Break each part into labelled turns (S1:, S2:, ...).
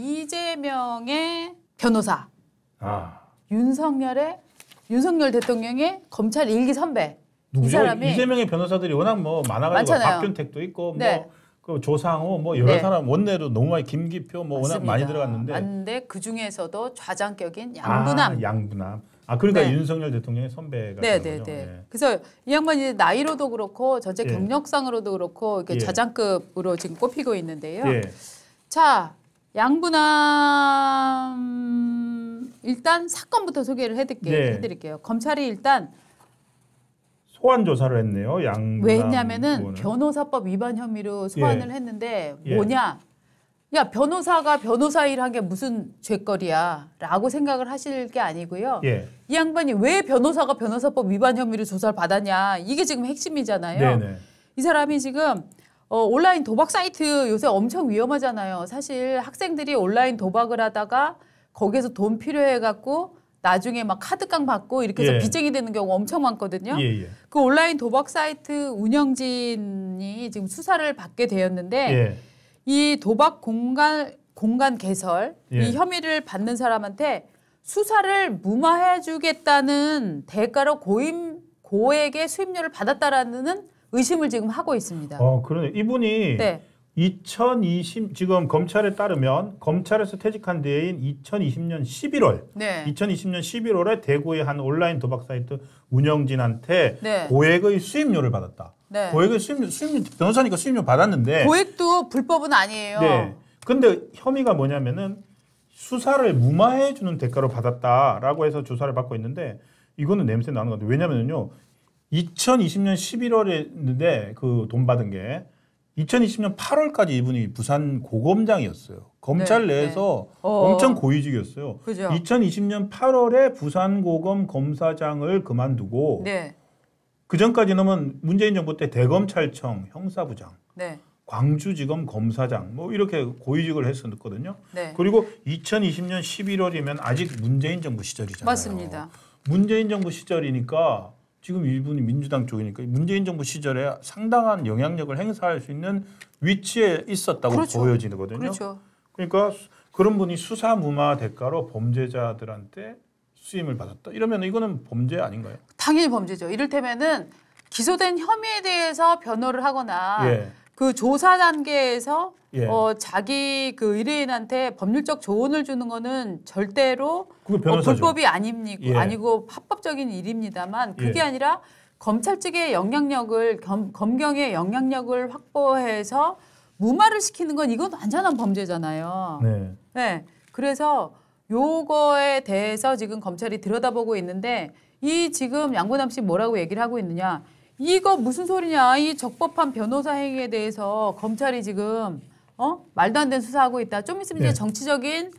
S1: 이재명의 변호사, 아. 윤석열의 윤석열 대통령의 검찰 일기 선배.
S2: 누구죠? 이 사람이 이재명의 변호사들이 워낙 뭐 많아가지고 박균택도 있고 뭐 네. 뭐그 조상호 뭐 여러 네. 사람 원내로 너무 많이 김기표 뭐 맞습니다. 많이 들어갔는데
S1: 맞데그 중에서도 좌장격인 아, 양분함. 아,
S2: 양분함. 아 그러니까 네. 윤석열 대통령의 선배가 네네네. 네. 네, 네.
S1: 예. 그래서 이 양반이 나이로도 그렇고 전체 예. 경력상으로도 그렇고 이렇게 예. 좌장급으로 지금 꼽히고 있는데요. 예. 자 양분함 일단 사건부터 소개를 해드릴게요. 네. 해드릴게요. 검찰이 일단
S2: 소환 조사를 했네요. 양 왜냐면은
S1: 변호사법 위반 혐의로 예. 소환을 예. 했는데 뭐냐? 예. 야 변호사가 변호사 일한 게 무슨 죄거리야라고 생각을 하실 게 아니고요. 예. 이 양반이 왜 변호사가 변호사법 위반 혐의로 조사를 받았냐 이게 지금 핵심이잖아요. 네네. 이 사람이 지금 어, 온라인 도박 사이트 요새 엄청 위험하잖아요. 사실 학생들이 온라인 도박을 하다가 거기에서 돈 필요해갖고 나중에 막 카드깡 받고 이렇게 해서 예. 빚쟁이 되는 경우 엄청 많거든요. 예예. 예. 그 온라인 도박 사이트 운영진이 지금 수사를 받게 되었는데 예. 이 도박 공간 공간 개설 예. 이 혐의를 받는 사람한테 수사를 무마해주겠다는 대가로 고임 고액의 수임료를 받았다라는 의심을 지금 하고 있습니다. 어, 그러네.
S2: 이분이 네. 2020 지금 검찰에 따르면 검찰에서 퇴직한 뒤인 2020년 11월, 네. 2020년 11월에 대구의 한 온라인 도박 사이트 운영진한테 네. 고액의 수임료를 받았다. 네. 고액의 수임료, 수임료 변호사니까 수임료 받았는데
S1: 고액도 불법은 아니에요. 네.
S2: 근데 혐의가 뭐냐면은 수사를 무마해 주는 대가로 받았다라고 해서 조사를 받고 있는데 이거는 냄새 나는 건데 왜냐면요 2020년 11월에 했는데 그 돈 받은 게 2020년 8월까지 이분이 부산 고검장이었어요. 검찰 네, 네. 내에서 네. 엄청 고위직이었어요. 그죠. 2020년 8월에 부산 고검 검사장을 그만두고 네. 그 전까지는 문재인 정부 때 대검찰청 형사부장, 네. 광주지검 검사장 뭐 이렇게 고위직을 했었거든요. 네. 그리고 2020년 11월이면 아직 문재인 정부 시절이잖아요. 맞습니다. 문재인 정부 시절이니까 지금 일본이 민주당 쪽이니까 문재인 정부 시절에 상당한 영향력을 행사할 수 있는 위치에 있었다고 그렇죠. 보여지거든요. 그렇죠. 그러니까 그런 분이 수사 무마 대가로 범죄자들한테 수임을 받았다. 이러면 이거는 범죄 아닌가요?
S1: 당연히 범죄죠. 이를테면은 기소된 혐의에 대해서 변호를 하거나 예. 그 조사 단계에서 예. 어, 자기 그 의뢰인한테 법률적 조언을 주는 거는 절대로 어, 불법이 아닙니까 예. 아니고 합법적인 일입니다만 그게 예. 아니라 검찰 측의 영향력을 겸, 검, 경의 영향력을 확보해서 무마를 시키는 건 이건 완전한 범죄잖아요. 네. 네. 그래서 요거에 대해서 지금 검찰이 들여다보고 있는데 이 지금 양고남 씨 뭐라고 얘기를 하고 있느냐? 이거 무슨 소리냐. 이 적법한 변호사 행위에 대해서 검찰이 지금 어? 말도 안 되는 수사하고 있다. 좀 있으면 네. 이제 예. 정치적인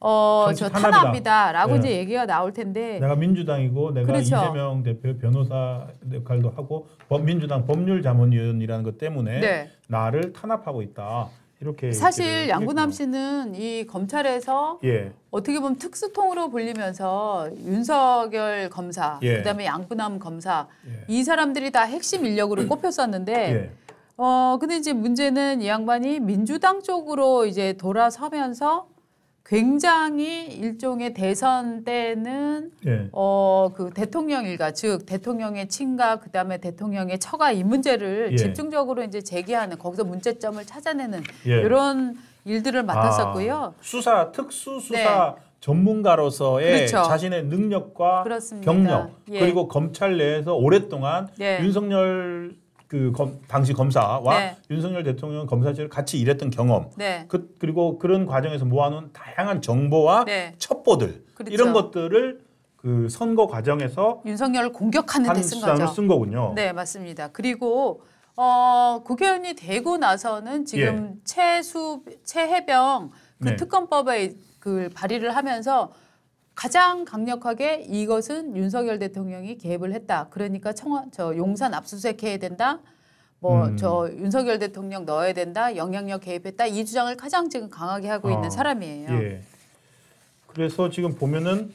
S1: 어, 정치 저 탄압이다. 라고 네. 예. 이제 얘기가 나올 텐데. 내가
S2: 민주당이고 내가 그렇죠. 이재명 대표 변호사 역할도 하고 민주당 법률자문위원이라는 것 때문에 네. 나를 탄압하고 있다. 이렇게 사실 양구남
S1: 씨는 이 검찰에서 예. 어떻게 보면 특수통으로 불리면서 윤석열 검사 예. 그다음에 양구남 검사 예. 이 사람들이 다 핵심 인력으로 꼽혔었는데 예. 어 근데 이제 문제는 이 양반이 민주당 쪽으로 이제 돌아서면서 굉장히 일종의 대선 때는 예. 어그 대통령 일가 즉 대통령의 친가 그다음에 대통령의 처가 이 문제를 예. 집중적으로 이제 제기하는 거기서 문제점을 찾아내는 예. 이런 일들을
S2: 맡았었고요. 아, 수사 특수 수사 네. 전문가로서의 그렇죠. 자신의 능력과 그렇습니다. 경력 예. 그리고 검찰 내에서 오랫동안 네. 윤석열 그 검, 당시 검사와 네. 윤석열 대통령 검사 실을 같이 일했던 경험, 네. 그, 그리고 그런 과정에서 모아놓은 다양한 정보와 네. 첩보들 그렇죠. 이런 것들을 그 선거 과정에서
S1: 윤석열을 공격하는 데 쓴 거죠. 쓴 거군요. 네, 맞습니다. 그리고 어, 국회의원이 되고 나서는 예. 지금 예. 최수 최해병 그 네. 특검법에 그 발의를 하면서 가장 강력하게 이것은 윤석열 대통령이 개입을 했다. 그러니까 청와 저 용산 압수수색해야 된다. 뭐저 음. 윤석열 대통령 넣어야 된다. 영향력 개입했다. 이 주장을 가장 지금 강하게 하고 아, 있는 사람이에요.
S2: 예. 그래서 지금 보면은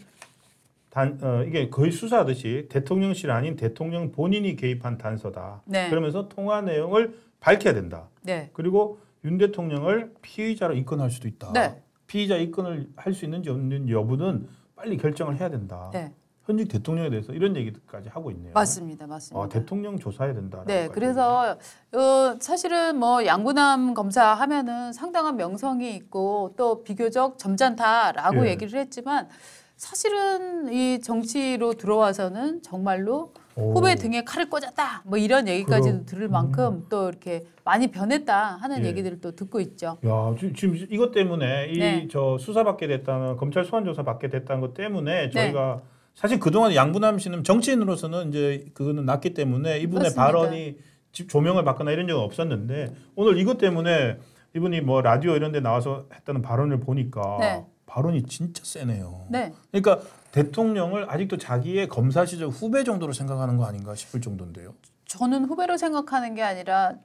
S2: 단, 어, 이게 거의 수사하듯이 대통령실 아닌 대통령 본인이 개입한 단서다. 네. 그러면서 통화 내용을 밝혀야 된다. 네. 그리고 윤 대통령을 피의자로 입건할 수도 있다. 네. 피의자 입건을 할 수 있는지 없는지 여부는 빨리 결정을 해야 된다. 네. 현직 대통령에 대해서 이런 얘기까지 하고 있네요. 맞습니다, 맞습니다. 아, 대통령 조사해야 된다. 네,
S1: 그래서 어, 사실은 뭐 양구남 검사 하면은 상당한 명성이 있고 또 비교적 점잖다라고 예. 얘기를 했지만 사실은 이 정치로 들어와서는 정말로 후배 등에 칼을 꽂았다 뭐 이런 얘기까지도 그럼, 들을 만큼 음. 또 이렇게 많이 변했다 하는 예. 얘기들을 또 듣고 있죠.
S2: 야 지금 이것 때문에 이저 네. 수사 받게 됐다는 검찰 소환 조사 받게 됐다는 것 때문에 네. 저희가 네. 사실 그동안 양분남 씨는 정치인으로서는 이제 그거는 낫기 때문에 이분의 그렇습니까? 발언이 집 조명을 받거나 이런 적은 없었는데 오늘 이것 때문에 이분이 뭐 라디오 이런 데 나와서 했다는 발언을 보니까 네. 발언이 진짜 세네요. 네. 그러니까 대통령을 아직도 자기의 검사 시절 후배 정도로 생각하는 거 아닌가 싶을 정도인데요.
S1: 저는 후배로 생각하는 게 아니라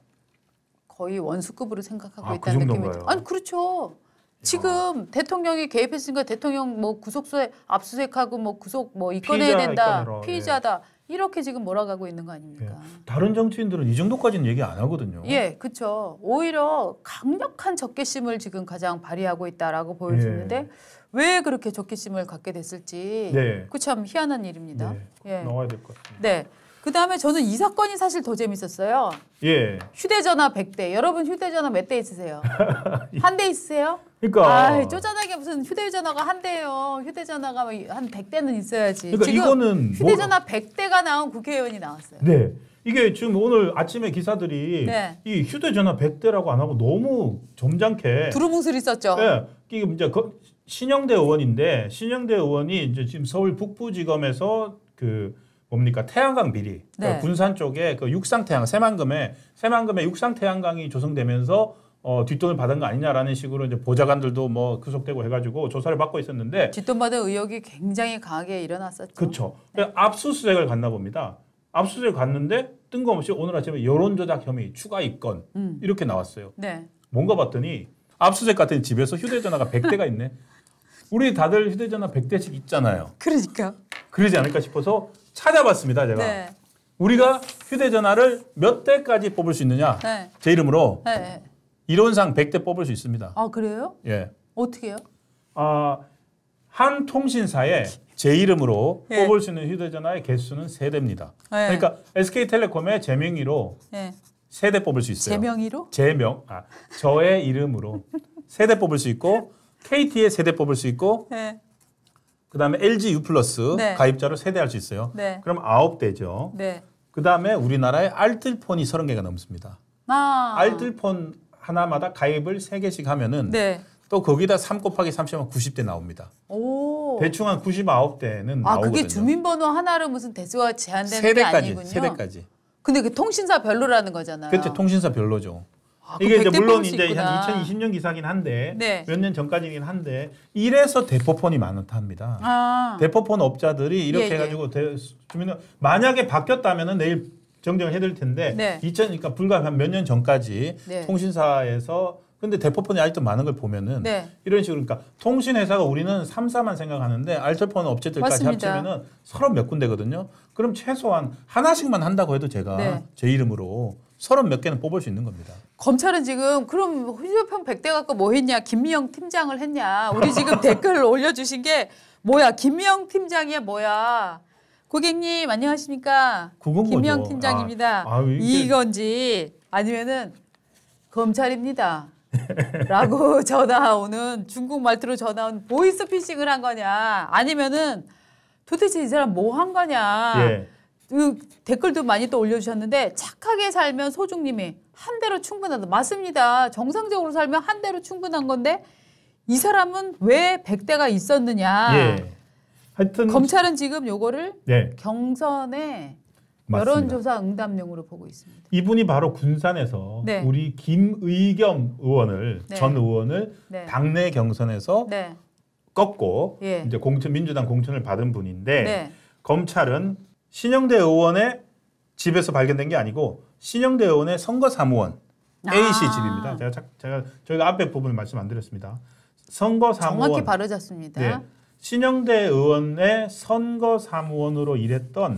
S1: 거의 원수급으로 생각하고 아, 그 있다는 그 느낌이 아니 그렇죠. 지금 야. 대통령이 개입했으니까 대통령 뭐 구속소에 압수수색하고 뭐 구속 뭐 입건해야 된다 입건으로, 피의자다 예. 이렇게 지금 몰아가고 있는 거 아닙니까? 예.
S2: 다른 정치인들은 이 정도까지는 얘기 안 하거든요.
S1: 예, 그렇죠. 오히려 강력한 적개심을 지금 가장 발휘하고 있다라고 보여지는데 예. 왜 그렇게 적기심을 갖게 됐을지 네. 그참 희한한 일입니다. 네. 예. 나와야 될 것 같습니다. 네. 그 다음에 저는 이 사건이 사실 더 재밌었어요. 예. 휴대전화 100대. 여러분 휴대전화 몇 대 있으세요? 한 대 있으세요? 그러니까. 아, 쪼잔하게 무슨 휴대전화가 한 대예요. 휴대전화가 뭐 한 100대는 있어야지. 그러니까 지금 이거는 뭐 휴대전화 뭐... 100대가 나온 국회의원이 나왔어요.
S2: 네. 이게 지금 오늘 아침에 기사들이 네. 이 휴대전화 100대라고 안 하고 너무 점잖게 두루뭉술히
S1: 썼죠. 네.
S2: 이제 게문 신영대 의원인데 신영대 의원이 이제 지금 서울 북부지검에서 그 뭡니까 태양광 비리 그러니까 군산 쪽에 그 육상 태양 새만금에 새만금에 육상 태양광이 조성되면서 어, 뒷돈을 받은 거 아니냐라는 식으로 이제 보좌관들도 뭐 구속되고 해가지고 조사를 받고 있었는데
S1: 뒷돈 받은 의혹이 굉장히 강하게 일어났었죠.
S2: 그렇죠. 네. 그러니까 압수수색을 갔나 봅니다. 압수수색 갔는데 뜬금없이 오늘 아침에 여론조작 혐의 추가 입건 음. 이렇게 나왔어요. 네. 뭔가 봤더니 압수색 같은 집에서 휴대전화가 100대가 있네. 우리 다들 휴대전화 100대씩 있잖아요. 그러니까. 그러지 않을까 싶어서 찾아봤습니다, 제가. 네. 우리가 휴대전화를 몇 대까지 뽑을 수 있느냐. 네. 제 이름으로 네. 네. 이론상 100대 뽑을 수 있습니다.
S1: 아, 그래요? 예. 어떻게요?
S2: 아, 한 통신사에 제 이름으로 예. 뽑을 수 있는 휴대전화의 개수는 세대입니다 네. 그러니까 예. 그러니까 SK텔레콤의 제 명의로 예. 세대 뽑을 수 있어요. 제
S1: 명의로? 제 명,
S2: 아 저의 이름으로 세대 뽑을 수 있고 KT에 세대 뽑을 수 있고 네. 그다음에 LG U 네. 가입자로 세대할 수 있어요. 네. 그럼 아홉 대죠. 네. 그다음에 우리나라에 알뜰폰이 서른 개가 넘습니다. 아. 알뜰폰 하나마다 가입을 세 개씩 하면은 네. 또 거기다 삼 곱하기 삼십면 구십 대 나옵니다.
S1: 오. 대충
S2: 한구십 대는 아, 나오거든요. 그게
S1: 주민번호 하나로 무슨 대수가 제한되는 게 아니군요. 세대까지. 근데 그 통신사 별로라는 거잖아요. 그렇죠.
S2: 통신사 별로죠. 아, 이게 이제 물론 이제 한 2020년 기사긴 한데 네. 몇년 전까지긴 한데 이래서 대포폰이 많다합니다 아. 대포폰 업자들이 이렇게 예, 예. 해가지고 예. 주민은 만약에 바뀌었다면은 내일 정정해드릴 을 텐데 네. 2000 그러니까 불과 몇 년 전까지 네. 통신사에서 근데 대포폰이 아직도 많은 걸 보면은 네. 이런 식으로 그러니까 통신 회사가 우리는 삼사만 생각하는데 알뜰폰 업체들까지 습니다 합치면은 서른 몇 군데거든요. 그럼 최소한 하나씩만 한다고 해도 제가 네. 제 이름으로 서른 몇 개는 뽑을 수 있는 겁니다.
S1: 검찰은 지금 그럼 휴대폰 100대 갖고 뭐 했냐 김미영 팀장을 했냐 우리 지금 댓글 올려주신 게 뭐야 김미영 팀장이야 뭐야 고객님 안녕하십니까 김미영 팀장입니다 아, 아, 이건지 아니면은 검찰입니다 라고 전화오는 중국 말투로 전화온 보이스 피싱을 한 거냐 아니면은 도대체 이 사람 뭐 한 거냐 예. 그 댓글도 많이 또 올려주셨는데 착하게 살면 소중님이 한 대로 충분하다 맞습니다 정상적으로 살면 한 대로 충분한 건데 이 사람은 왜 100대가 있었느냐 예. 하여튼 검찰은 지금 요거를 예. 경선에 여론조사 응답용으로 보고 있습니다.
S2: 이분이 바로 군산에서 네. 우리 김의겸 의원을 네. 전 의원을 네. 당내 경선에서 네. 꺾고 예. 이제 공천 민주당 공천을 받은 분인데 네. 검찰은 신영대 의원의 집에서 발견된 게 아니고 신영대 의원의 선거사무원 아. A 씨 집입니다. 제가 자, 제가 저희가 앞에 부분을 말씀 안 드렸습니다. 선거사무원 정확히 바로잡습니다. 네. 신영대 의원의 선거사무원으로 일했던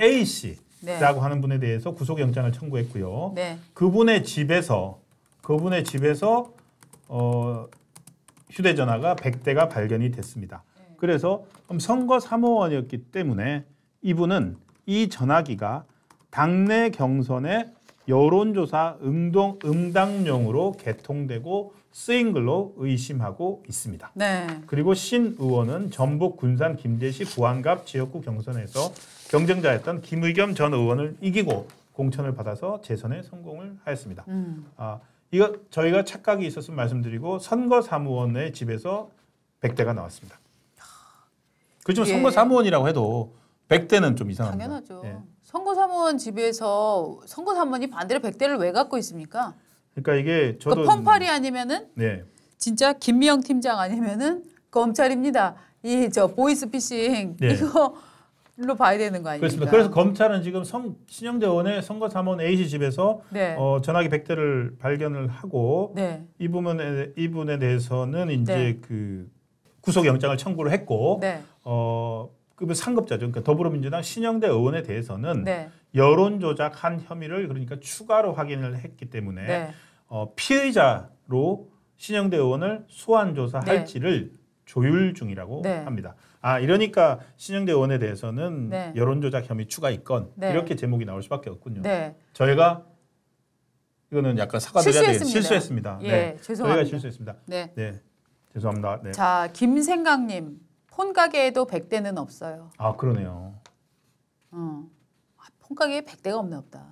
S2: A 씨 네. 라고 하는 분에 대해서 구속영장을 청구했고요. 네. 그분의 집에서 그분의 집에서 어, 휴대전화가 100대가 발견이 됐습니다. 네. 그래서 선거 사무원이었기 때문에 이분은 이 전화기가 당내 경선에 여론조사 응동 응당용으로 개통되고 쓰인 걸로 의심하고 있습니다. 네. 그리고 신 의원은 전북 군산 김제시 부안갑 지역구 경선에서 경쟁자였던 김의겸 전 의원을 이기고 공천을 받아서 재선에 성공을 하였습니다. 음. 아, 이거 저희가 착각이 있었으면 말씀드리고 선거 사무원의 집에서 1대가 나왔습니다. 그렇지만 예. 선거 사무원이라고 해도 100대는 좀 이상합니다.
S1: 당연하죠. 예. 선거 사무원 집에서 선거 사무원이 반대로 100대를 왜 갖고 있습니까?
S2: 그러니까 이게 그 저도 그 펌팔이
S1: 아니면은 네. 진짜 김미영 팀장 아니면은 검찰입니다. 이 저 보이스피싱 네. 이거로 봐야 되는 거 아닙니까? 그렇습니다. 그래서
S2: 검찰은 지금 성, 신영재 원의 선거 사무원 A 씨 집에서 네. 어, 전화기 100대를 발견을 하고 네. 이 부분에 이 부분에 대해서는 이제 네. 그 구속영장을 청구를 했고 네. 어, 그 급의 상급자죠. 그러니까 더불어민주당 신영대 의원에 대해서는 네. 여론 조작한 혐의를 그러니까 추가로 확인을 했기 때문에 네. 어, 피의자로 신영대 의원을 소환 조사할지를 네. 조율 중이라고 네. 합니다. 아 이러니까 신영대 의원에 대해서는 네. 여론 조작 혐의 추가 있건 네. 이렇게 제목이 나올 수밖에 없군요. 저희가 이거는 약간 사과드려야 되겠 실수했습니다. 예, 네. 죄송합니다. 저희가 실수했습니다. 네. 네. 죄송합니다. 네.
S1: 자, 김생강님. 폰가게에도 100대는 없어요.
S2: 아, 그러네요.
S1: 어. 아, 폰가게에 100대가 없나 보다.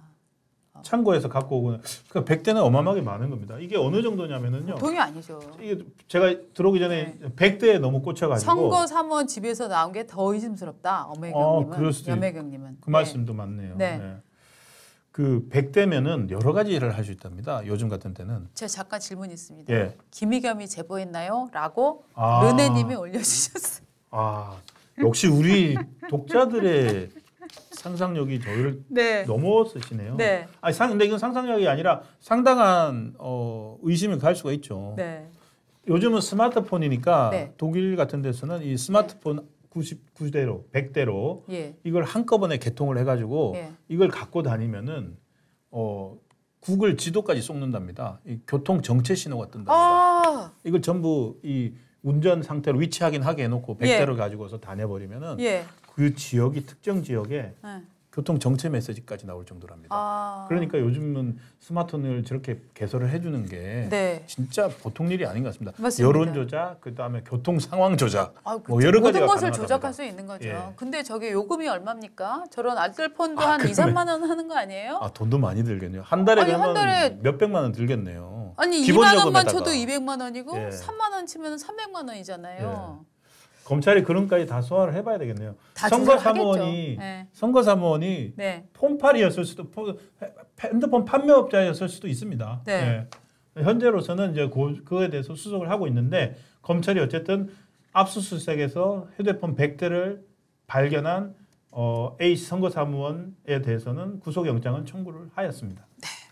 S2: 어. 창고에서 갖고 오고는 그러니까 100대는 어마어마하게 많은 겁니다. 이게 어느 정도냐면은요. 돈이
S1: 아니죠. 이게
S2: 제가 들어오기 전에 네. 100대에 너무 꽂혀가지고 선거
S1: 사무 집에서 나온 게 더 의심스럽다. 어매경님은. 아, 여경님은그
S2: 네. 말씀도 맞네요. 네. 네. 그 100대면은 여러 가지 일을 할 수 있답니다. 요즘 같은 때는.
S1: 제 잠깐 질문 있습니다. 예. 김희겸이 제보했나요? 라고 아. 르네님이 올려주셨어요.
S2: 아 역시 우리 독자들의 상상력이 저를 희 네. 넘어서시네요. 네. 아니 상 근데 이건 상상력이 아니라 상당한 어, 의심을 가할 수가 있죠. 네. 요즘은 스마트폰이니까 네. 독일 같은 데서는 이 스마트폰 99대로 100대로 예. 이걸 한꺼번에 개통을 해가지고 예. 이걸 갖고 다니면은 어 구글 지도까지 쏟는답니다. 이 교통 정체 신호가 뜬다 아~ 이걸 전부 이 운전 상태로 위치 확인하게 해놓고 예. 백대를 예. 가지고서 다녀버리면은 예. 그 지역이 특정 지역에 네. 교통 정체 메시지까지 나올 정도랍니다. 아. 그러니까 요즘은 스마트폰을 저렇게 개설을 해주는 게 네. 진짜 보통 일이 아닌 것 같습니다. 맞습니다. 여론조작, 아, 그 다음에 교통 상황 조작, 아, 뭐 여러 모든 가지가 것을 가능하답니다. 조작할
S1: 수 있는 거죠. 예. 근데 저게 요금이 얼마입니까? 저런 알뜰폰도 아, 한 2, 3만 원 하는 거 아니에요?
S2: 아 돈도 많이 들겠네요. 한 달에 아니, 한 달에 몇 백만 원 들겠네요. 아니 2만 원만 쳐도
S1: 200만 원이고 예. 3만 원 치면 300만 원이잖아요. 예.
S2: 검찰이 그런까지 다 소화를 해봐야 되겠네요. 선거 사무원이 네. 예. 선거 사무원이 네. 폰팔이었을 수도 핸드폰 판매업자였을 수도 있습니다. 네. 예. 현재로서는 이제 그, 거에 대해서 수속을 하고 있는데 검찰이 어쨌든 압수수색에서 휴대폰 100대를 발견한 어, A 선거사무원에 대해서는 구속영장은 청구를 하였습니다. 네.